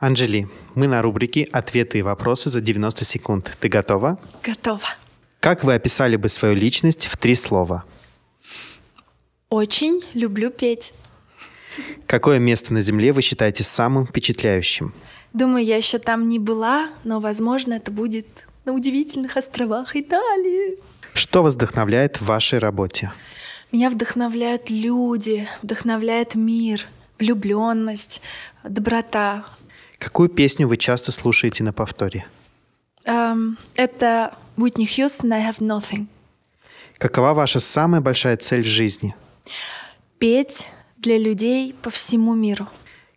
Анжели, мы на рубрике «Ответы и вопросы за 90 секунд». Ты готова? Готова. Как вы описали бы свою личность в три слова? Очень люблю петь. Какое место на Земле вы считаете самым впечатляющим? Думаю, я еще там не была, но, возможно, это будет на удивительных островах Италии. Что вас вдохновляет в вашей работе? Меня вдохновляют люди, вдохновляет мир, влюбленность, доброта, Какую песню вы часто слушаете на повторе? Um, это Whitney Houston «I have nothing». Какова ваша самая большая цель в жизни? Петь для людей по всему миру.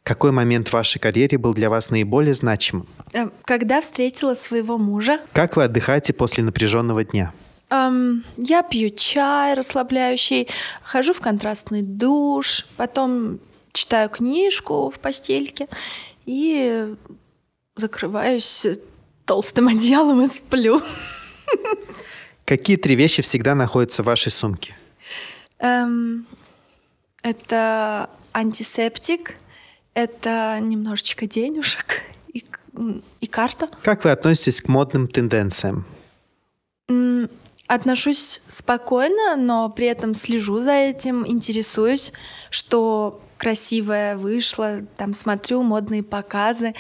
Какой момент в вашей карьере был для вас наиболее значимым? Эм, когда встретила своего мужа. Как вы отдыхаете после напряженного дня? Эм, я пью чай расслабляющий, хожу в контрастный душ, потом читаю книжку в постельке и закрываюсь толстым одеялом и сплю. Какие три вещи всегда находятся в вашей сумке? Эм, это антисептик, это немножечко денежек и, и карта. Как вы относитесь к модным тенденциям? Отношусь спокойно, но при этом слежу за этим, интересуюсь, что красивая, вышла, там смотрю модные показы.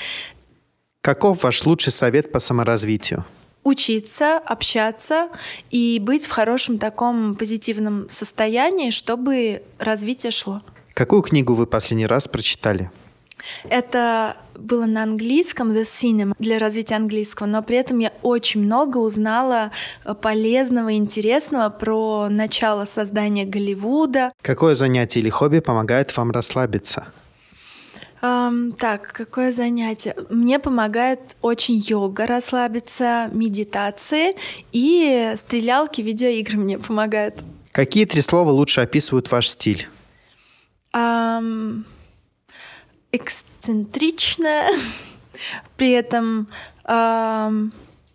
Каков ваш лучший совет по саморазвитию? учиться, общаться и быть в хорошем таком позитивном состоянии, чтобы развитие шло. Какую книгу вы последний раз прочитали? Это было на английском The Cinema для развития английского, но при этом я очень много узнала э, полезного и интересного про начало создания Голливуда. Какое занятие или хобби помогает вам расслабиться? Um, так, какое занятие? Мне помогает очень йога расслабиться, медитации и стрелялки, видеоигры мне помогают. Какие три слова лучше описывают ваш стиль? Um, эксцентричная, при этом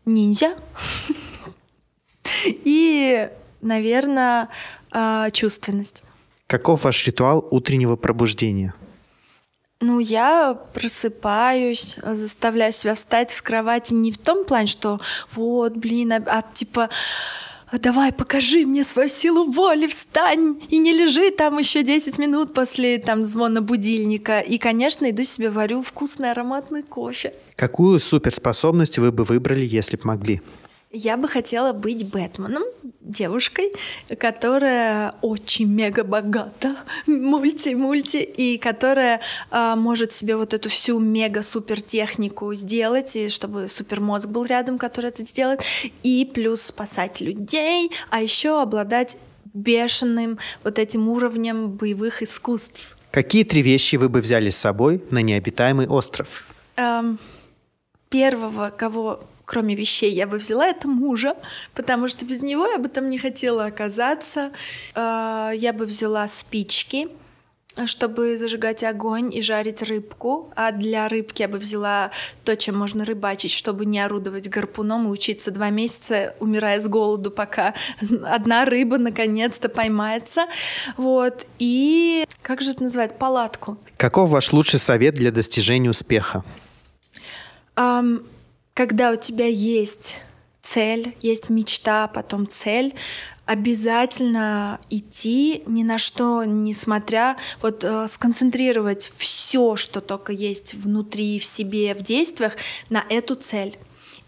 ниндзя. И, наверное, а, чувственность. Каков ваш ритуал утреннего пробуждения? Ну, я просыпаюсь, заставляю себя встать с кровати не в том плане, что вот, блин, а, а типа а давай, покажи мне свою силу воли, встань и не лежи там еще 10 минут после там звона будильника. И, конечно, иду себе варю вкусный ароматный кофе. Какую суперспособность вы бы выбрали, если бы могли? Я бы хотела быть Бэтменом, девушкой, которая очень мега богата, мульти-мульти, и которая э, может себе вот эту всю мега-супер технику сделать, и чтобы супермозг был рядом, который это сделает, и плюс спасать людей, а еще обладать бешеным вот этим уровнем боевых искусств. Какие три вещи вы бы взяли с собой на необитаемый остров? Эм, первого, кого кроме вещей, я бы взяла это мужа, потому что без него я бы там не хотела оказаться. А, я бы взяла спички, чтобы зажигать огонь и жарить рыбку. А для рыбки я бы взяла то, чем можно рыбачить, чтобы не орудовать гарпуном и учиться два месяца, умирая с голоду, пока одна рыба наконец-то поймается. Вот. И как же это называют? Палатку. Каков ваш лучший совет для достижения успеха? Um, когда у тебя есть цель, есть мечта, а потом цель, обязательно идти ни на что, несмотря, вот э, сконцентрировать все, что только есть внутри, в себе, в действиях, на эту цель.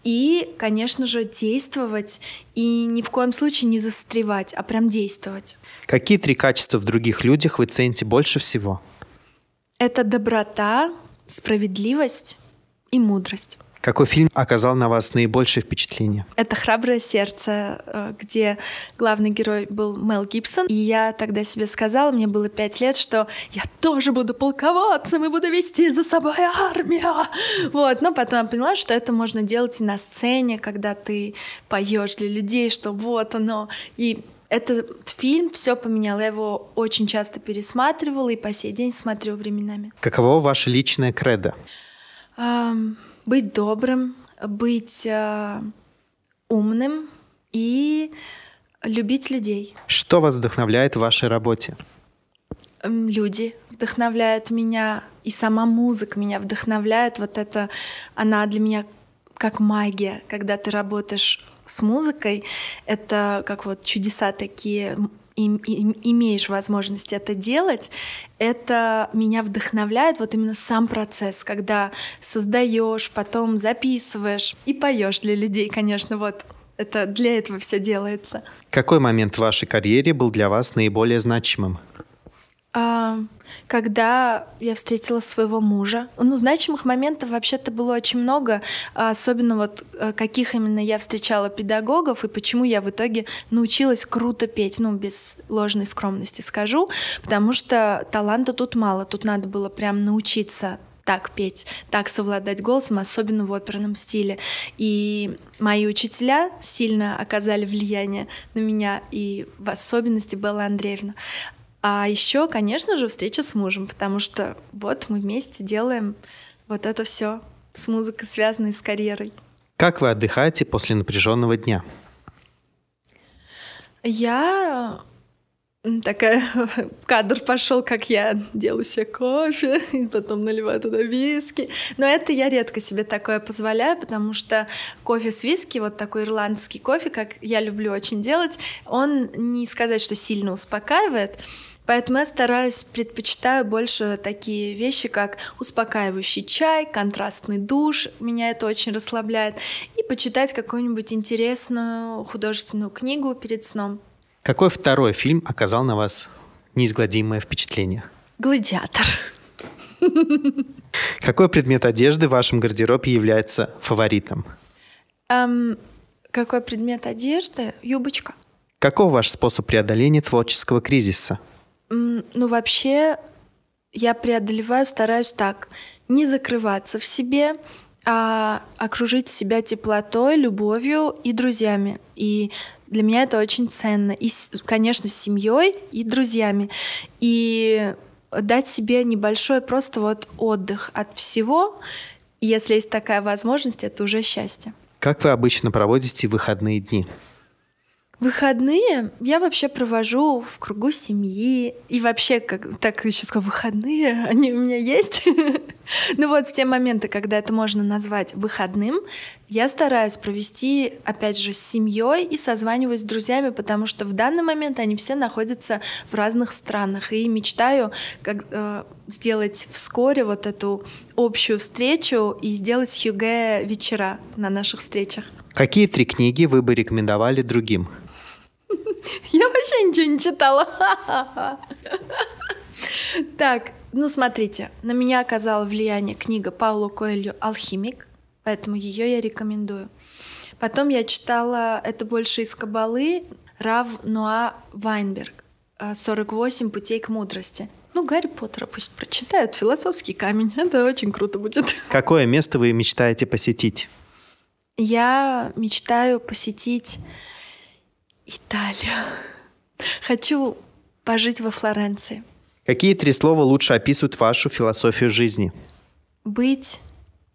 И, конечно же, действовать и ни в коем случае не застревать, а прям действовать. Какие три качества в других людях вы цените больше всего? Это доброта, справедливость и мудрость. Какой фильм оказал на вас наибольшее впечатление? Это «Храброе сердце», э, где главный герой был Мел Гибсон. И я тогда себе сказала, мне было пять лет, что я тоже буду полководцем и буду вести за собой армию. Вот. Но потом я поняла, что это можно делать и на сцене, когда ты поешь для людей, что вот оно. И этот фильм все поменял. Я его очень часто пересматривала и по сей день смотрю временами. Каково ваше личное кредо? Um быть добрым, быть э, умным и любить людей. Что вас вдохновляет в вашей работе? Эм, люди вдохновляют меня, и сама музыка меня вдохновляет. Вот это, она для меня как магия, когда ты работаешь с музыкой, это как вот чудеса такие им, им, имеешь возможность это делать, это меня вдохновляет вот именно сам процесс, когда создаешь, потом записываешь и поешь для людей, конечно, вот это для этого все делается. Какой момент в вашей карьере был для вас наиболее значимым? А, когда я встретила своего мужа. Ну, значимых моментов вообще-то было очень много, а особенно вот э, каких именно я встречала педагогов и почему я в итоге научилась круто петь, ну, без ложной скромности скажу, потому что таланта тут мало, тут надо было прям научиться так петь, так совладать голосом, особенно в оперном стиле. И мои учителя сильно оказали влияние на меня, и в особенности Белла Андреевна. А еще, конечно же, встреча с мужем, потому что вот мы вместе делаем вот это все с музыкой, связанной с карьерой. Как вы отдыхаете после напряженного дня? Я такая кадр пошел, как я делаю себе кофе, и потом наливаю туда виски. Но это я редко себе такое позволяю, потому что кофе с виски, вот такой ирландский кофе, как я люблю очень делать, он не сказать, что сильно успокаивает, Поэтому я стараюсь, предпочитаю больше такие вещи, как успокаивающий чай, контрастный душ, меня это очень расслабляет, и почитать какую-нибудь интересную художественную книгу перед сном. Какой второй фильм оказал на вас неизгладимое впечатление? «Гладиатор». Какой предмет одежды в вашем гардеробе является фаворитом? Эм, какой предмет одежды? Юбочка. Каков ваш способ преодоления творческого кризиса? М, ну, вообще, я преодолеваю, стараюсь так. Не закрываться в себе, а окружить себя теплотой, любовью и друзьями. И для меня это очень ценно. И, конечно, с семьей и друзьями. И дать себе небольшой просто вот отдых от всего, если есть такая возможность, это уже счастье. Как вы обычно проводите выходные дни? Выходные я вообще провожу в кругу семьи. И вообще, как так еще сказал, выходные, они у меня есть. Ну вот в те моменты, когда это можно назвать выходным, я стараюсь провести, опять же, с семьей и созваниваюсь с друзьями, потому что в данный момент они все находятся в разных странах. И мечтаю как, э, сделать вскоре вот эту общую встречу и сделать хюге вечера на наших встречах. Какие три книги вы бы рекомендовали другим? ничего не читала. Так, ну смотрите, на меня оказала влияние книга Пауло Коэльо «Алхимик», поэтому ее я рекомендую. Потом я читала, это больше из Кабалы, Рав Нуа Вайнберг «48 э, путей к мудрости». Ну, Гарри Поттера пусть прочитают, «Философский камень», это очень круто будет. Какое место вы мечтаете посетить? Я мечтаю посетить Италию. Хочу пожить во Флоренции. Какие три слова лучше описывают вашу философию жизни? Быть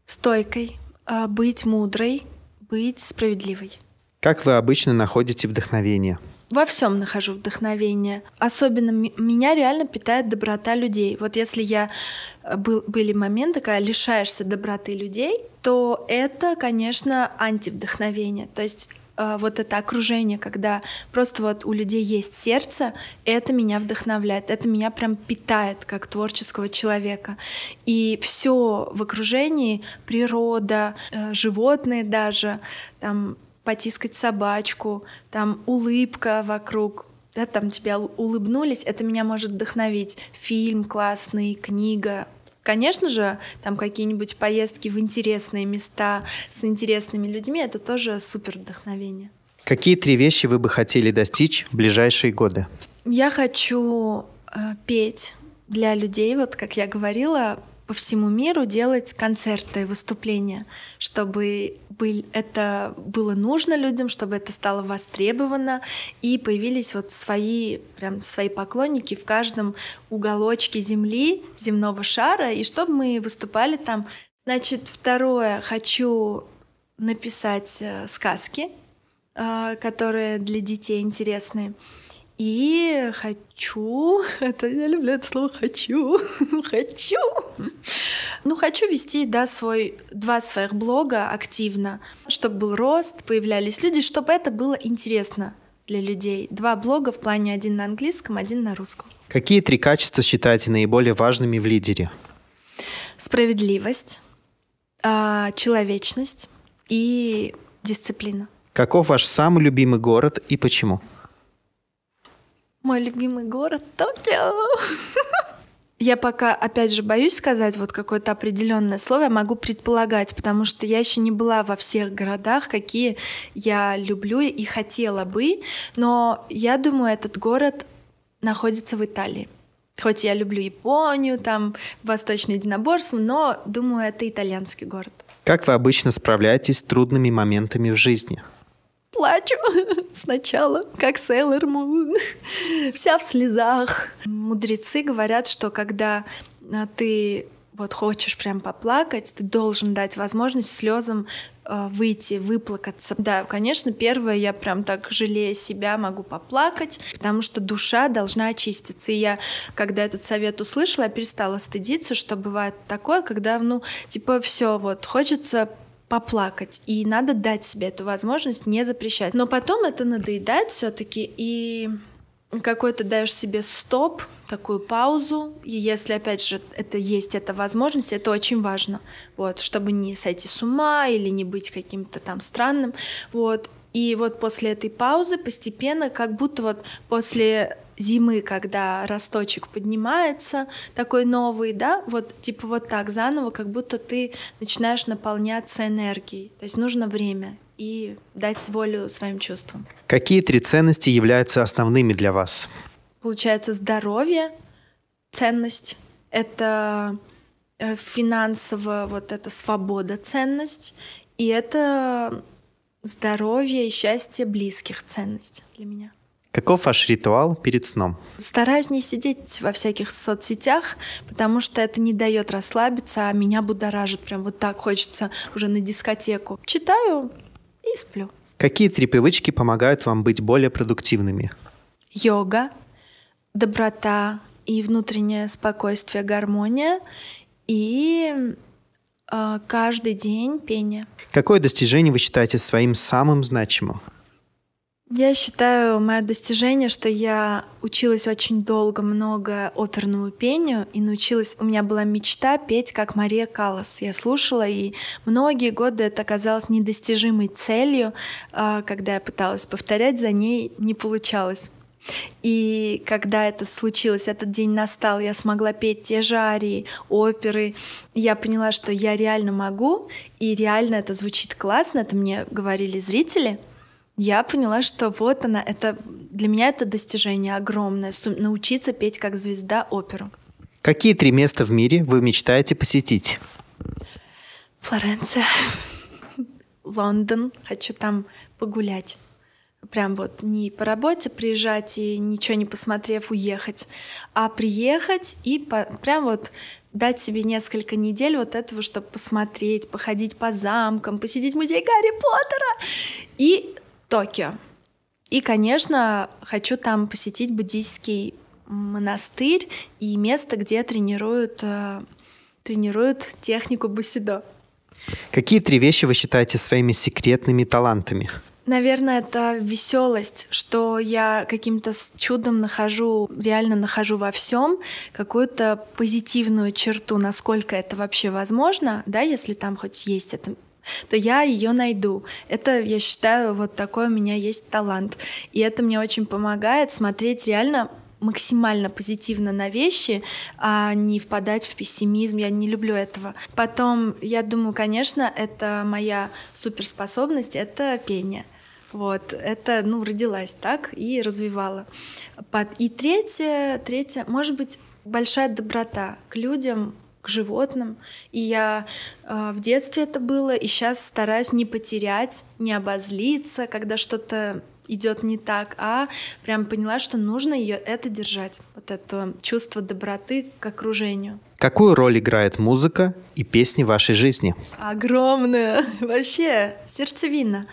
стойкой, а, быть мудрой, быть справедливой. Как вы обычно находите вдохновение? Во всем нахожу вдохновение. Особенно меня реально питает доброта людей. Вот если я э, был, были моменты, когда лишаешься доброты людей, то это, конечно, антивдохновение. То есть а, вот это окружение, когда просто вот у людей есть сердце, это меня вдохновляет, это меня прям питает как творческого человека. И все в окружении, природа, э, животные даже, там потискать собачку, там улыбка вокруг, да, там тебя улыбнулись, это меня может вдохновить. Фильм классный, книга, Конечно же, там какие-нибудь поездки в интересные места с интересными людьми — это тоже супер вдохновение. Какие три вещи вы бы хотели достичь в ближайшие годы? Я хочу э, петь для людей, вот как я говорила, по всему миру делать концерты, выступления, чтобы был это было нужно людям, чтобы это стало востребовано, и появились вот свои, прям свои поклонники в каждом уголочке земли, земного шара, и чтобы мы выступали там. Значит, второе, хочу написать э, сказки, э, которые для детей интересны. И хочу, это я люблю это слово хочу, хочу, ну хочу вести, да, свой, два своих блога активно, чтобы был рост, появлялись люди, чтобы это было интересно для людей. Два блога в плане один на английском, один на русском. Какие три качества считаете наиболее важными в лидере? Справедливость, а, человечность и дисциплина. Каков ваш самый любимый город и почему? мой любимый город Токио. Я пока, опять же, боюсь сказать вот какое-то определенное слово, я могу предполагать, потому что я еще не была во всех городах, какие я люблю и хотела бы, но я думаю, этот город находится в Италии. Хоть я люблю Японию, там восточный единоборство, но думаю, это итальянский город. Как вы обычно справляетесь с трудными моментами в жизни? плачу сначала, как Сейлор Мун, вся в слезах. Мудрецы говорят, что когда а, ты вот хочешь прям поплакать, ты должен дать возможность слезам э, выйти, выплакаться. Да, конечно, первое, я прям так жалея себя, могу поплакать, потому что душа должна очиститься. И я, когда этот совет услышала, я перестала стыдиться, что бывает такое, когда, ну, типа, все, вот, хочется поплакать. И надо дать себе эту возможность, не запрещать. Но потом это надоедает все-таки и какой-то даешь себе стоп, такую паузу, и если, опять же, это есть эта возможность, это очень важно, вот, чтобы не сойти с ума или не быть каким-то там странным, вот, и вот после этой паузы постепенно, как будто вот после зимы, когда росточек поднимается, такой новый, да, вот типа вот так заново, как будто ты начинаешь наполняться энергией. То есть нужно время и дать волю своим чувствам. Какие три ценности являются основными для вас? Получается здоровье, ценность, это э, финансовая, вот эта свобода, ценность, и это здоровье и счастье близких ценность для меня. Каков ваш ритуал перед сном? Стараюсь не сидеть во всяких соцсетях, потому что это не дает расслабиться, а меня будоражит. Прям вот так хочется уже на дискотеку. Читаю и сплю. Какие три привычки помогают вам быть более продуктивными? Йога, доброта и внутреннее спокойствие, гармония и э, каждый день пение. Какое достижение вы считаете своим самым значимым? Я считаю, мое достижение, что я училась очень долго, много оперному пению и научилась... У меня была мечта петь, как Мария Каллас. Я слушала, и многие годы это казалось недостижимой целью, а, когда я пыталась повторять за ней, не получалось. И когда это случилось, этот день настал, я смогла петь те же арии, оперы. Я поняла, что я реально могу, и реально это звучит классно, это мне говорили зрители — я поняла, что вот она, это для меня это достижение огромное, научиться петь как звезда оперу. Какие три места в мире вы мечтаете посетить? Флоренция, Лондон, хочу там погулять. Прям вот не по работе приезжать и ничего не посмотрев уехать, а приехать и по, прям вот дать себе несколько недель вот этого, чтобы посмотреть, походить по замкам, посидеть в музее Гарри Поттера и Токио. И, конечно, хочу там посетить буддийский монастырь и место, где тренируют, э, тренируют технику бусидо. Какие три вещи вы считаете своими секретными талантами? Наверное, это веселость, что я каким-то чудом нахожу, реально нахожу во всем какую-то позитивную черту, насколько это вообще возможно, да, если там хоть есть это то я ее найду. Это, я считаю, вот такой у меня есть талант. И это мне очень помогает смотреть реально максимально позитивно на вещи, а не впадать в пессимизм. Я не люблю этого. Потом, я думаю, конечно, это моя суперспособность, это пение. Вот, это, ну, родилась так и развивала. И третье, третье, может быть, большая доброта к людям, к животным. И я э, в детстве это было, и сейчас стараюсь не потерять, не обозлиться, когда что-то идет не так, а прям поняла, что нужно ее это держать, вот это чувство доброты к окружению. Какую роль играет музыка и песни в вашей жизни? огромная вообще сердцевина.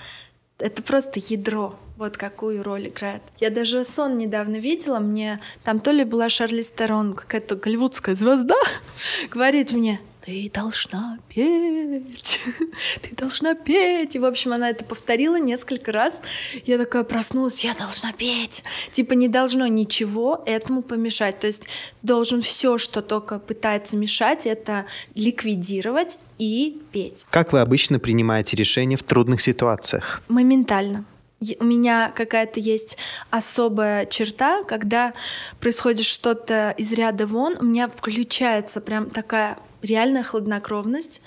Это просто ядро вот какую роль играет. Я даже сон недавно видела, мне там то ли была Шарли Стерон, какая-то голливудская звезда, говорит мне, ты должна петь, ты должна петь. И, в общем, она это повторила несколько раз. Я такая проснулась, я должна петь. Типа не должно ничего этому помешать. То есть должен все, что только пытается мешать, это ликвидировать и петь. Как вы обычно принимаете решения в трудных ситуациях? Моментально у меня какая-то есть особая черта, когда происходит что-то из ряда вон, у меня включается прям такая реальная хладнокровность.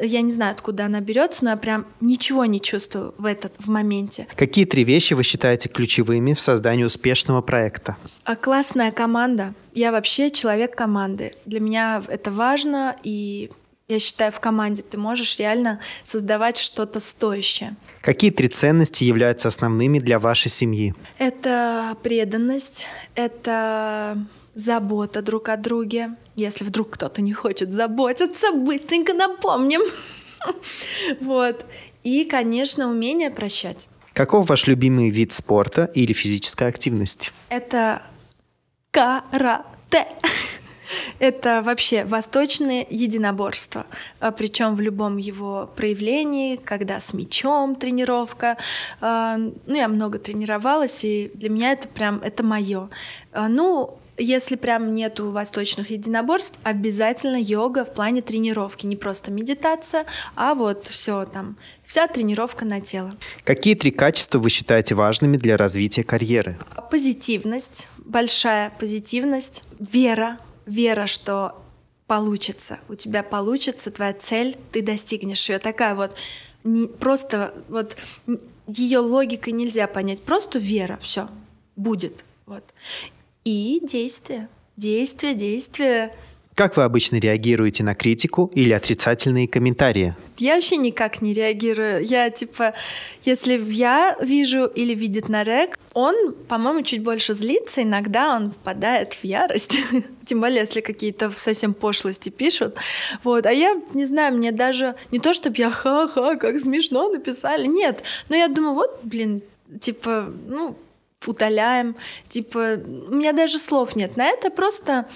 Я не знаю, откуда она берется, но я прям ничего не чувствую в этот в моменте. Какие три вещи вы считаете ключевыми в создании успешного проекта? А классная команда. Я вообще человек команды. Для меня это важно, и я считаю, в команде ты можешь реально создавать что-то стоящее. Какие три ценности являются основными для вашей семьи? Это преданность, это забота друг о друге. Если вдруг кто-то не хочет заботиться, быстренько напомним. Вот. И, конечно, умение прощать. Каков ваш любимый вид спорта или физическая активность? Это карате. Это вообще восточное единоборство, э, причем в любом его проявлении, когда с мечом тренировка. Э, ну, я много тренировалась, и для меня это прям, это мое. Э, ну, если прям нету восточных единоборств, обязательно йога в плане тренировки, не просто медитация, а вот все там, вся тренировка на тело. Какие три качества вы считаете важными для развития карьеры? Позитивность, большая позитивность, вера вера, что получится, у тебя получится твоя цель, ты достигнешь ее. Такая вот не, просто вот ее логикой нельзя понять, просто вера, все будет, вот. И действие, действие, действие как вы обычно реагируете на критику или отрицательные комментарии? Я вообще никак не реагирую. Я типа, если я вижу или видит Нарек, он, по-моему, чуть больше злится, иногда он впадает в ярость. Тем более, если какие-то совсем пошлости пишут. Вот. А я, не знаю, мне даже не то, чтобы я ха-ха, как смешно написали, нет. Но я думаю, вот, блин, типа, ну, утоляем. типа, у меня даже слов нет на это, просто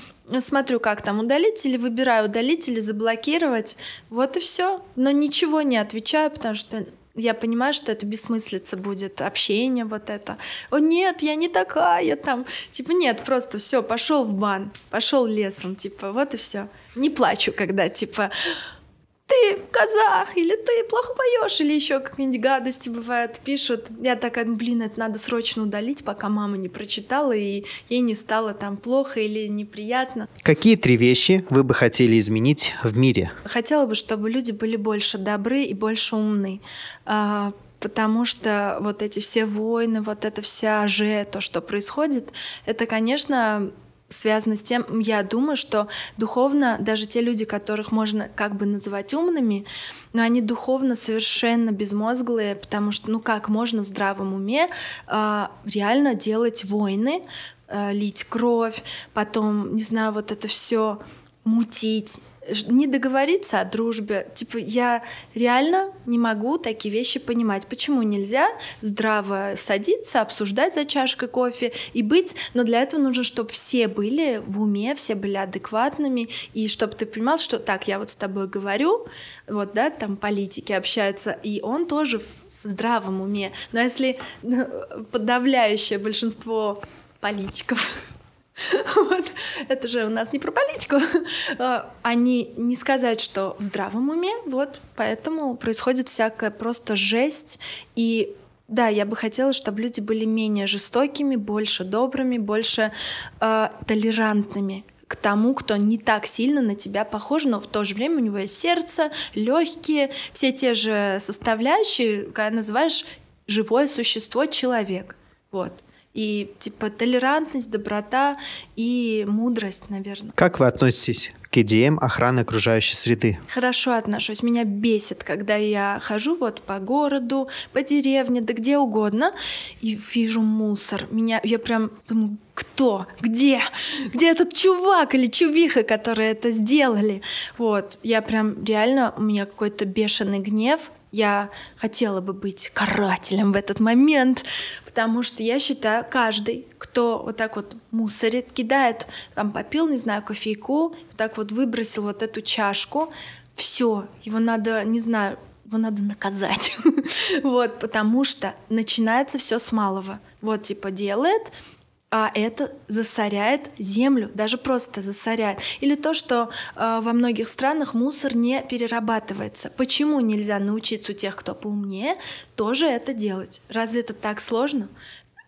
смотрю, как там удалить или выбираю удалить или заблокировать. Вот и все. Но ничего не отвечаю, потому что я понимаю, что это бессмыслица будет, общение вот это. О нет, я не такая там. Типа нет, просто все, пошел в бан, пошел лесом, типа вот и все. Не плачу, когда типа ты коза, или ты плохо поешь, или еще какие-нибудь гадости бывают, пишут. Я такая, блин, это надо срочно удалить, пока мама не прочитала, и ей не стало там плохо или неприятно. Какие три вещи вы бы хотели изменить в мире? Хотела бы, чтобы люди были больше добры и больше умны а, потому что вот эти все войны, вот это вся же, то, что происходит, это, конечно, связано с тем, я думаю, что духовно даже те люди, которых можно как бы называть умными, но они духовно совершенно безмозглые, потому что, ну как можно в здравом уме э, реально делать войны, э, лить кровь, потом, не знаю, вот это все мутить, не договориться о дружбе. Типа, я реально не могу такие вещи понимать. Почему нельзя здраво садиться, обсуждать за чашкой кофе и быть, но для этого нужно, чтобы все были в уме, все были адекватными, и чтобы ты понимал, что так, я вот с тобой говорю, вот, да, там политики общаются, и он тоже в здравом уме. Но если ну, подавляющее большинство политиков Вот. Это же у нас не про политику. Они а, а не сказать, что в здравом уме, вот, поэтому происходит всякая просто жесть. И да, я бы хотела, чтобы люди были менее жестокими, больше добрыми, больше э, толерантными к тому, кто не так сильно на тебя похож, но в то же время у него есть сердце, легкие, все те же составляющие, когда называешь живое существо человек. Вот. И типа толерантность, доброта и мудрость, наверное. Как вы относитесь к идеям охраны окружающей среды? Хорошо отношусь. Меня бесит, когда я хожу вот по городу, по деревне, да где угодно, и вижу мусор. Меня, я прям думаю, кто, где, где этот чувак или чувиха, которые это сделали. Вот, я прям реально, у меня какой-то бешеный гнев, я хотела бы быть карателем в этот момент, потому что я считаю, каждый, кто вот так вот мусорит, кидает, там попил, не знаю, кофейку, вот так вот выбросил вот эту чашку, все, его надо, не знаю, его надо наказать. вот, потому что начинается все с малого. Вот, типа, делает, а это засоряет землю, даже просто засоряет. Или то, что э, во многих странах мусор не перерабатывается. Почему нельзя научиться у тех, кто поумнее, тоже это делать? Разве это так сложно?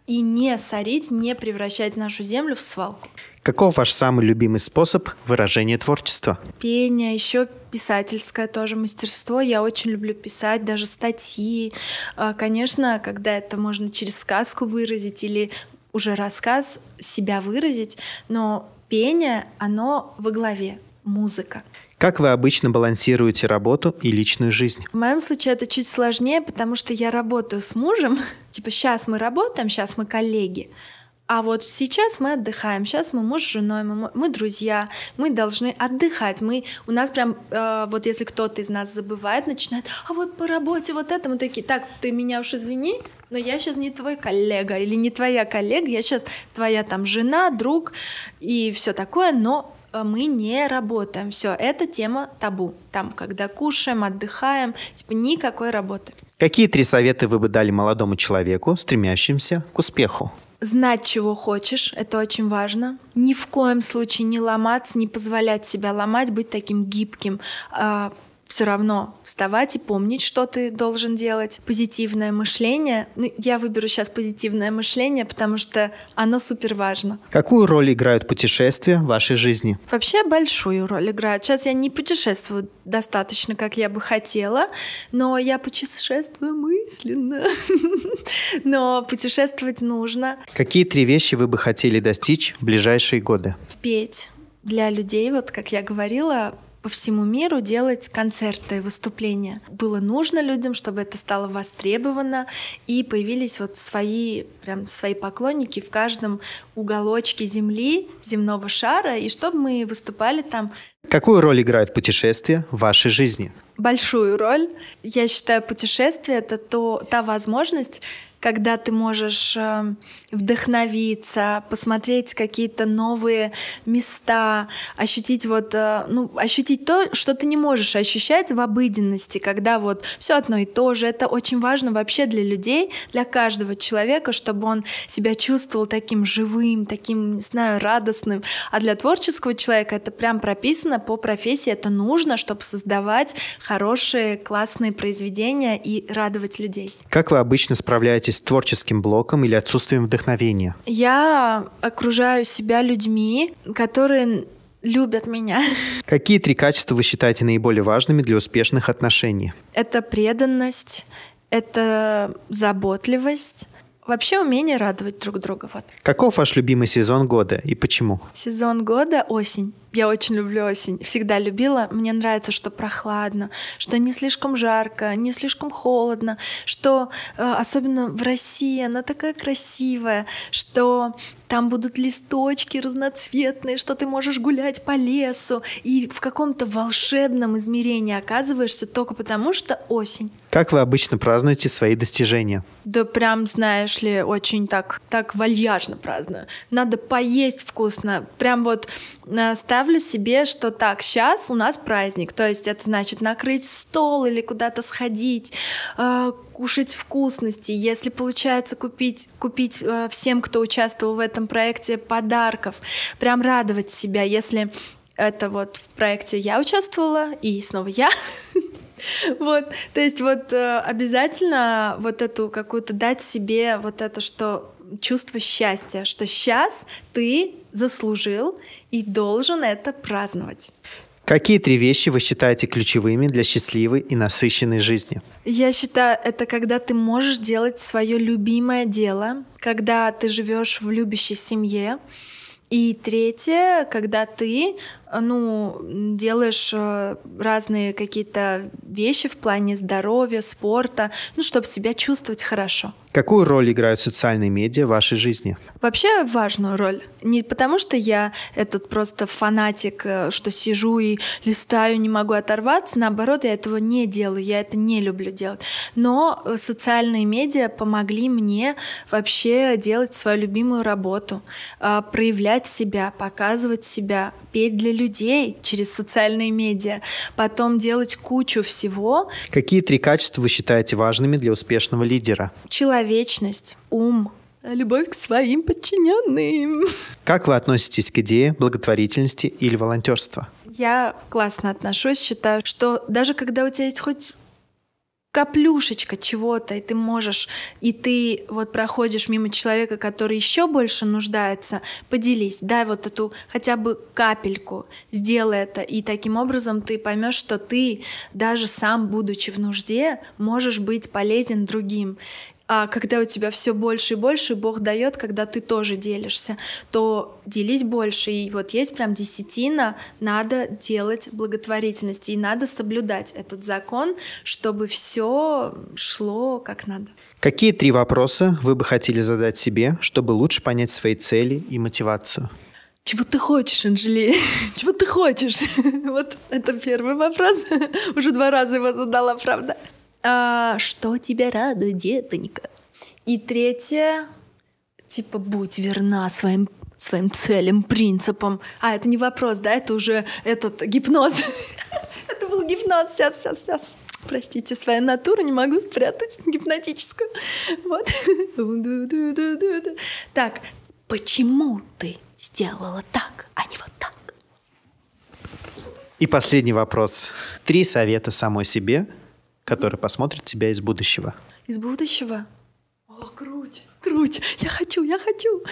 И не сорить, не превращать нашу землю в свалку. Каков ваш самый любимый способ выражения творчества? Пение, еще писательское тоже мастерство. Я очень люблю писать, даже статьи. Э, конечно, когда это можно через сказку выразить или уже рассказ, себя выразить, но пение, оно во главе, музыка. Как вы обычно балансируете работу и личную жизнь? В моем случае это чуть сложнее, потому что я работаю с мужем. типа сейчас мы работаем, сейчас мы коллеги. А вот сейчас мы отдыхаем, сейчас мы муж с женой, мы, мы друзья, мы должны отдыхать. Мы, у нас прям, э, вот если кто-то из нас забывает, начинает, а вот по работе вот это, мы такие, так, ты меня уж извини, но я сейчас не твой коллега или не твоя коллега, я сейчас твоя там жена, друг и все такое, но э, мы не работаем. Все, это тема табу. Там, когда кушаем, отдыхаем, типа никакой работы. Какие три совета вы бы дали молодому человеку, стремящимся к успеху? знать, чего хочешь, это очень важно. Ни в коем случае не ломаться, не позволять себя ломать, быть таким гибким. А, все равно вставать и помнить, что ты должен делать. Позитивное мышление. Ну, я выберу сейчас позитивное мышление, потому что оно супер важно. Какую роль играют путешествия в вашей жизни? Вообще большую роль играют. Сейчас я не путешествую достаточно, как я бы хотела, но я путешествую мысленно. Но путешествовать нужно. Какие три вещи вы бы хотели достичь в ближайшие годы? Петь для людей, вот как я говорила, по всему миру делать концерты, выступления. Было нужно людям, чтобы это стало востребовано, и появились вот свои, прям свои поклонники в каждом уголочке земли, земного шара, и чтобы мы выступали там. Какую роль играют путешествия в вашей жизни? Большую роль. Я считаю, путешествие — это то, та возможность, когда ты можешь э, вдохновиться, посмотреть какие-то новые места, ощутить вот, э, ну, ощутить то, что ты не можешь ощущать в обыденности, когда вот все одно и то же. Это очень важно вообще для людей, для каждого человека, чтобы он себя чувствовал таким живым, таким, не знаю, радостным. А для творческого человека это прям прописано по профессии, это нужно, чтобы создавать хорошие, классные произведения и радовать людей. Как вы обычно справляетесь с творческим блоком или отсутствием вдохновения? вдохновение? Я окружаю себя людьми, которые любят меня. Какие три качества вы считаете наиболее важными для успешных отношений? Это преданность, это заботливость, Вообще умение радовать друг друга. Вот. Каков ваш любимый сезон года и почему? Сезон года — осень. Я очень люблю осень, всегда любила. Мне нравится, что прохладно, что не слишком жарко, не слишком холодно, что э, особенно в России она такая красивая, что там будут листочки разноцветные, что ты можешь гулять по лесу и в каком-то волшебном измерении оказываешься только потому, что осень. Как вы обычно празднуете свои достижения? Да прям, знаешь ли, очень так, так вальяжно праздную. Надо поесть вкусно. Прям вот э, ставь ставлю себе, что так, сейчас у нас праздник, то есть это значит накрыть стол или куда-то сходить, э, кушать вкусности, если получается купить, купить э, всем, кто участвовал в этом проекте, подарков, прям радовать себя, если это вот в проекте я участвовала, и снова я. Вот, то есть вот э, обязательно вот эту какую-то дать себе вот это, что чувство счастья, что сейчас ты заслужил и должен это праздновать. Какие три вещи вы считаете ключевыми для счастливой и насыщенной жизни? Я считаю, это когда ты можешь делать свое любимое дело, когда ты живешь в любящей семье. И третье, когда ты Э, ну, делаешь э, разные какие-то вещи в плане здоровья, спорта, ну, чтобы себя чувствовать хорошо. Какую роль играют социальные медиа в вашей жизни? Вообще важную роль. Не потому, что я этот просто фанатик, э, что сижу и листаю, не могу оторваться. Наоборот, я этого не делаю, я это не люблю делать. Но социальные медиа помогли мне вообще делать свою любимую работу, проявлять себя, показывать себя, петь для людей через социальные медиа, потом делать кучу всего. Какие три качества вы считаете важными для успешного лидера? Человечность, ум, любовь к своим подчиненным. Как вы относитесь к идее благотворительности или волонтерства? Я классно отношусь, считаю, что даже когда у тебя есть хоть каплюшечка чего-то, и ты можешь, и ты вот проходишь мимо человека, который еще больше нуждается, поделись, дай вот эту хотя бы капельку, сделай это, и таким образом ты поймешь, что ты даже сам, будучи в нужде, можешь быть полезен другим. А когда у тебя все больше и больше, Бог дает, когда ты тоже делишься, то делись больше. И вот есть прям десятина, надо делать благотворительность. И надо соблюдать этот закон, чтобы все шло как надо. Какие три вопроса вы бы хотели задать себе, чтобы лучше понять свои цели и мотивацию? Чего ты хочешь, Анжели? Чего ты хочешь? Вот это первый вопрос. Уже два раза его задала, правда а, что тебя радует, детонька? И третье, типа, будь верна своим своим целям, принципам. А, это не вопрос, да, это уже этот гипноз. это был гипноз, сейчас, сейчас, сейчас. Простите, свою натуру не могу спрятать гипнотическую. Вот. так, почему ты сделала так, а не вот так? И последний вопрос. Три совета самой себе, который посмотрит тебя из будущего? Из будущего? О, круть, круть, я хочу, я хочу.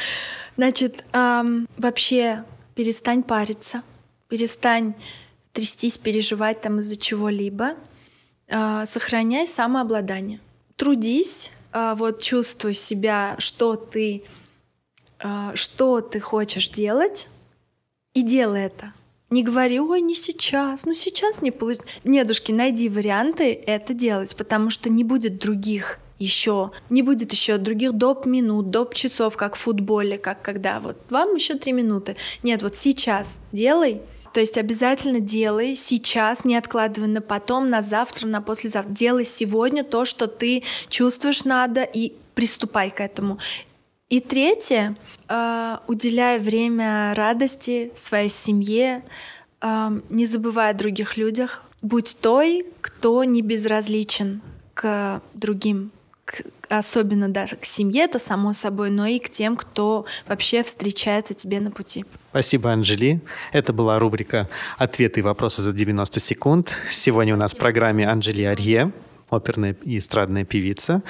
Значит, эм, вообще перестань париться, перестань трястись, переживать там из-за чего-либо. Э, сохраняй самообладание. Трудись, э, вот чувствуй себя, что ты, э, что ты хочешь делать, и делай это. Не говори, ой, не сейчас, ну сейчас не получится. Недушки, найди варианты это делать, потому что не будет других еще, не будет еще других доп минут, доп часов, как в футболе, как когда вот вам еще три минуты. Нет, вот сейчас делай, то есть обязательно делай сейчас, не откладывай на потом, на завтра, на послезавтра. Делай сегодня то, что ты чувствуешь надо, и приступай к этому. И третье, э, уделяя время радости своей семье, э, не забывая о других людях, будь той, кто не безразличен к другим, к, особенно даже к семье, это само собой, но и к тем, кто вообще встречается тебе на пути. Спасибо, Анжели. Это была рубрика «Ответы и вопросы за 90 секунд». Сегодня у нас в программе Анжели Арье оперная и эстрадная певица,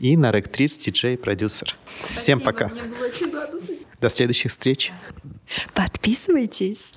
и наректрис, диджей, продюсер. Спасибо, Всем пока. До следующих встреч. Подписывайтесь.